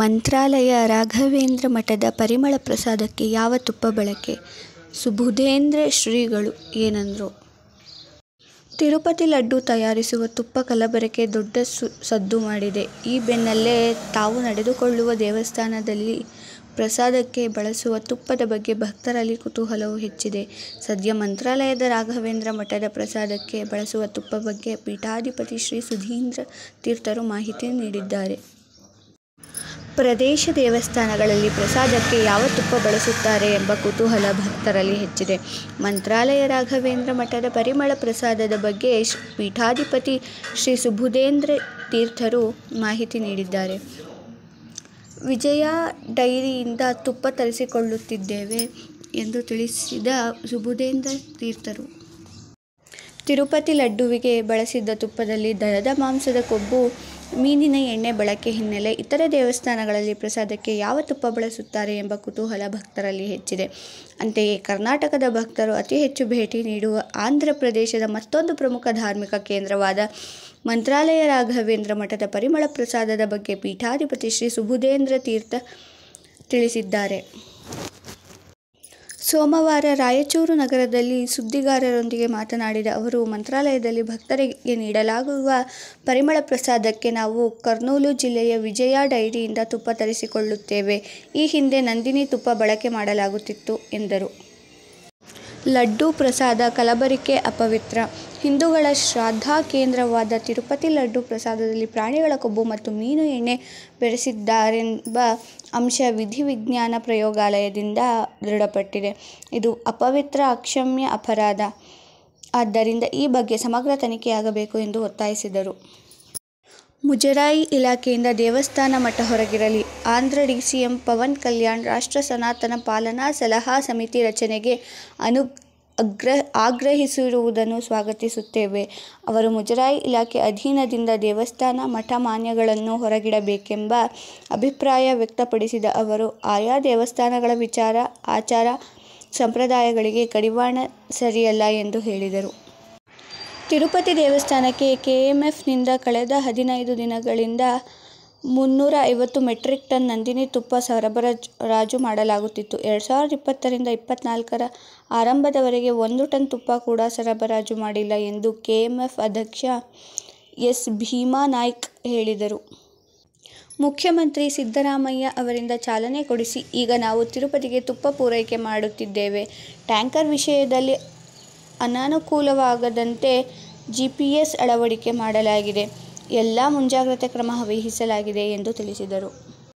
ಮಂತ್ರಾಲಯ ರಾಘವೇಂದ್ರ ಮಠದ ಪರಿಮಳ ಪ್ರಸಾದಕ್ಕೆ ಯಾವ ತುಪ್ಪ ಬಳಕೆ ಸುಬುಧೇಂದ್ರ ಶ್ರೀಗಳು ಏನಂದ್ರು ತಿರುಪತಿ ಲಡ್ಡು ತಯಾರಿಸುವ ತುಪ್ಪ ಕಲಬರಕೆ ದೊಡ್ಡ ಸು ಸದ್ದು ಮಾಡಿದೆ ಈ ಬೆನ್ನಲ್ಲೇ ತಾವು ನಡೆದುಕೊಳ್ಳುವ ದೇವಸ್ಥಾನದಲ್ಲಿ ಪ್ರಸಾದಕ್ಕೆ ಬಳಸುವ ತುಪ್ಪದ ಬಗ್ಗೆ ಭಕ್ತರಲ್ಲಿ ಕುತೂಹಲವು ಹೆಚ್ಚಿದೆ ಸದ್ಯ ಮಂತ್ರಾಲಯದ ರಾಘವೇಂದ್ರ ಮಠದ ಪ್ರಸಾದಕ್ಕೆ ಬಳಸುವ ತುಪ್ಪ ಬಗ್ಗೆ ಪೀಠಾಧಿಪತಿ ಶ್ರೀ ಸುಧೀಂದ್ರ ತೀರ್ಥರು ಮಾಹಿತಿ ನೀಡಿದ್ದಾರೆ ಪ್ರದೇಶ ದೇವಸ್ಥಾನಗಳಲ್ಲಿ ಪ್ರಸಾದಕ್ಕೆ ಯಾವ ತುಪ್ಪ ಬಳಸುತ್ತಾರೆ ಎಂಬ ಕುತೂಹಲ ಭಕ್ತರಲ್ಲಿ ಹೆಚ್ಚಿದೆ ಮಂತ್ರಾಲಯ ರಾಘವೇಂದ್ರ ಮಠದ ಪರಿಮಳ ಪ್ರಸಾದದ ಬಗ್ಗೆ ಪೀಠಾಧಿಪತಿ ಶ್ರೀ ಸುಬುಧೇಂದ್ರ ತೀರ್ಥರು ಮಾಹಿತಿ ನೀಡಿದ್ದಾರೆ ವಿಜಯ ಡೈರಿಯಿಂದ ತುಪ್ಪ ತರಿಸಿಕೊಳ್ಳುತ್ತಿದ್ದೇವೆ ಎಂದು ತಿಳಿಸಿದ ಸುಬುಧೇಂದ್ರ ತೀರ್ಥರು ತಿರುಪತಿ ಲಡ್ಡುವಿಗೆ ಬಳಸಿದ್ದ ತುಪ್ಪದಲ್ಲಿ ದನದ ಮಾಂಸದ ಕೊಬ್ಬು ಮೀನಿನ ಎಣ್ಣೆ ಬಳಕೆ ಹಿನ್ನೆಲೆ ಇತರೆ ದೇವಸ್ಥಾನಗಳಲ್ಲಿ ಪ್ರಸಾದಕ್ಕೆ ಯಾವ ತುಪ್ಪ ಬಳಸುತ್ತಾರೆ ಎಂಬ ಕುತೂಹಲ ಭಕ್ತರಲ್ಲಿ ಹೆಚ್ಚಿದೆ ಅಂತೆಯೇ ಕರ್ನಾಟಕದ ಭಕ್ತರು ಅತಿ ಹೆಚ್ಚು ಭೇಟಿ ನೀಡುವ ಆಂಧ್ರ ಪ್ರದೇಶದ ಮತ್ತೊಂದು ಪ್ರಮುಖ ಧಾರ್ಮಿಕ ಕೇಂದ್ರವಾದ ಮಂತ್ರಾಲಯ ರಾಘವೇಂದ್ರ ಮಠದ ಪರಿಮಳ ಪ್ರಸಾದದ ಬಗ್ಗೆ ಪೀಠಾಧಿಪತಿ ಶ್ರೀ ಸುಬುಧೇಂದ್ರ ತೀರ್ಥ ತಿಳಿಸಿದ್ದಾರೆ ಸೋಮವಾರ ರಾಯಚೂರು ನಗರದಲ್ಲಿ ಸುದ್ದಿಗಾರರೊಂದಿಗೆ ಮಾತನಾಡಿದ ಅವರು ಮಂತ್ರಾಲಯದಲ್ಲಿ ಭಕ್ತರಿಗೆ ನೀಡಲಾಗುವ ಪರಿಮಳ ಪ್ರಸಾದಕ್ಕೆ ನಾವು ಕರ್ನೂಲು ಜಿಲ್ಲೆಯ ವಿಜಯ ಡೈರಿಯಿಂದ ತುಪ್ಪ ತರಿಸಿಕೊಳ್ಳುತ್ತೇವೆ ಈ ಹಿಂದೆ ನಂದಿನಿ ತುಪ್ಪ ಬಳಕೆ ಮಾಡಲಾಗುತ್ತಿತ್ತು ಎಂದರು ಲಡ್ಡು ಪ್ರಸಾದ ಕಲಬರಿಕೆ ಅಪವಿತ್ರ ಹಿಂದೂಗಳ ಶ್ರದ್ಧಾ ಕೇಂದ್ರವಾದ ತಿರುಪತಿ ಲಡ್ಡು ಪ್ರಸಾದದಲ್ಲಿ ಪ್ರಾಣಿಗಳ ಕೊಬ್ಬು ಮತ್ತು ಮೀನು ಎಣ್ಣೆ ಬೆರೆಸಿದ್ದಾರೆಂಬ ಅಂಶ ವಿಧಿವಿಜ್ಞಾನ ಪ್ರಯೋಗಾಲಯದಿಂದ ದೃಢಪಟ್ಟಿದೆ ಇದು ಅಪವಿತ್ರ ಅಕ್ಷಮ್ಯ ಅಪರಾಧ ಆದ್ದರಿಂದ ಈ ಬಗ್ಗೆ ಸಮಗ್ರ ತನಿಖೆಯಾಗಬೇಕು ಎಂದು ಒತ್ತಾಯಿಸಿದರು ಮುಜರಾಯಿ ಇಲಾಖೆಯಿಂದ ದೇವಸ್ಥಾನ ಮಠ ಹೊರಗಿರಲಿ ಆಂಧ್ರ ಡಿಸಿಎಂ ಪವನ್ ಕಲ್ಯಾಣ್ ರಾಷ್ಟ್ರ ಸನಾತನ ಪಾಲನಾ ಸಲಹಾ ಸಮಿತಿ ರಚನೆಗೆ ಅನು ಅಗ್ರ ಆಗ್ರಹಿಸಿರುವುದನ್ನು ಸ್ವಾಗತಿಸುತ್ತೇವೆ ಅವರು ಮುಜರಾಯಿ ಇಲಾಖೆ ಅಧೀನದಿಂದ ದೇವಸ್ಥಾನ ಮಠ ಮಾನ್ಯಗಳನ್ನು ಹೊರಗಿಡಬೇಕೆಂಬ ಅಭಿಪ್ರಾಯ ವ್ಯಕ್ತಪಡಿಸಿದ ಅವರು ಆಯಾ ದೇವಸ್ಥಾನಗಳ ವಿಚಾರ ಆಚಾರ ಸಂಪ್ರದಾಯಗಳಿಗೆ ಕಡಿವಾಣ ಸರಿಯಲ್ಲ ಎಂದು ಹೇಳಿದರು ತಿರುಪತಿ ದೇವಸ್ಥಾನಕ್ಕೆ ಕೆಎಂಎಫ್ನಿಂದ ಕಳೆದ ಹದಿನೈದು ದಿನಗಳಿಂದ ಮುನ್ನೂರ ಐವತ್ತು ಮೆಟ್ರಿಕ್ ಟನ್ ನಂದಿನಿ ತುಪ್ಪ ಸರಬರಾಜು ಮಾಡಲಾಗುತ್ತಿತ್ತು ಎರಡು ಸಾವಿರದ ಇಪ್ಪತ್ತರಿಂದ ಇಪ್ಪತ್ನಾಲ್ಕರ ಆರಂಭದವರೆಗೆ ಒಂದು ಟನ್ ತುಪ್ಪ ಕೂಡ ಸರಬರಾಜು ಮಾಡಿಲ್ಲ ಎಂದು ಎಫ್ ಅಧ್ಯಕ್ಷ ಎಸ್ ಭೀಮಾ ನಾಯ್ಕ್ ಹೇಳಿದರು ಮುಖ್ಯಮಂತ್ರಿ ಸಿದ್ದರಾಮಯ್ಯ ಅವರಿಂದ ಚಾಲನೆ ಕೊಡಿಸಿ ಈಗ ನಾವು ತಿರುಪತಿಗೆ ತುಪ್ಪ ಪೂರೈಕೆ ಮಾಡುತ್ತಿದ್ದೇವೆ ಟ್ಯಾಂಕರ್ ವಿಷಯದಲ್ಲಿ ಅನಾನುಕೂಲವಾಗದಂತೆ ಜಿಪಿಎಸ್ ಅಳವಡಿಕೆ ಮಾಡಲಾಗಿದೆ ಎಲ್ಲ ಮುಂಜಾಗ್ರತೆ ಕ್ರಮ ವಹಿಸಲಾಗಿದೆ ಎಂದು ತಿಳಿಸಿದರು